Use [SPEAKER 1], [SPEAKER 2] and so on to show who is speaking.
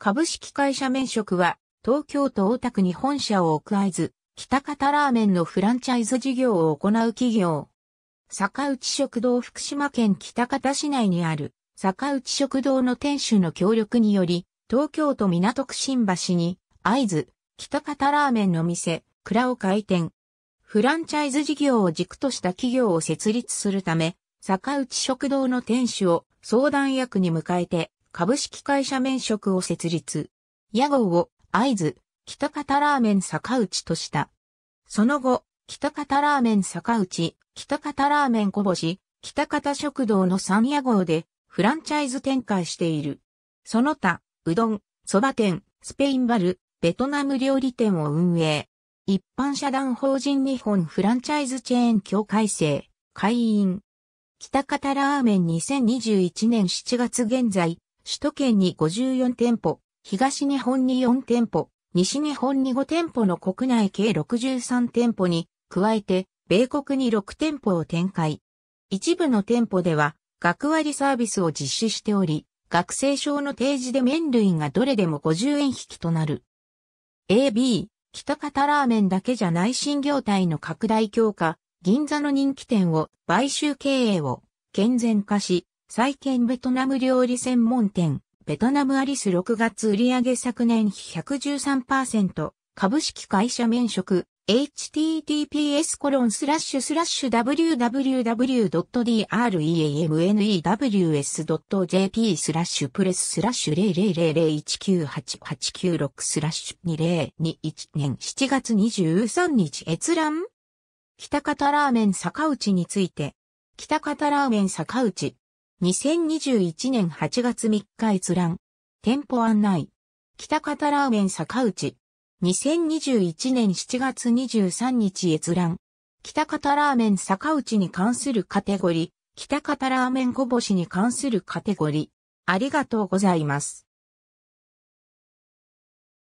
[SPEAKER 1] 株式会社免食は、東京都大田区に本社を置く合図、北方ラーメンのフランチャイズ事業を行う企業。坂内食堂福島県北方市内にある、坂内食堂の店主の協力により、東京都港区新橋に、合図、北方ラーメンの店、蔵を開店。フランチャイズ事業を軸とした企業を設立するため、坂内食堂の店主を相談役に迎えて、株式会社免職を設立。屋号を、合図、北方ラーメン坂内とした。その後、北方ラーメン坂内、北方ラーメン小星、北方食堂の3屋号で、フランチャイズ展開している。その他、うどん、蕎麦店、スペインバル、ベトナム料理店を運営。一般社団法人日本フランチャイズチェーン協会制、会員。北方ラーメン2021年7月現在、首都圏に54店舗、東日本に4店舗、西日本に5店舗の国内計63店舗に、加えて、米国に6店舗を展開。一部の店舗では、学割サービスを実施しており、学生証の提示で麺類がどれでも50円引きとなる。AB、北方ラーメンだけじゃない新業態の拡大強化、銀座の人気店を買収経営を健全化し、再建ベトナム料理専門店、ベトナムアリス6月売上昨年比113%、株式会社免職、https コロンスラッシュスラッシュ www.dreamnews.jp スラッシュプレススラッシュ000019886スラッシュ2021年7月23日閲覧北方ラーメン坂内について北方ラーメン坂内2021年8月3日閲覧。店舗案内。北方ラーメン坂内。2021年7月23日閲覧。北方ラーメン坂内に関するカテゴリー。北方ラーメンこぼしに関するカテゴリー。ありがとうございます。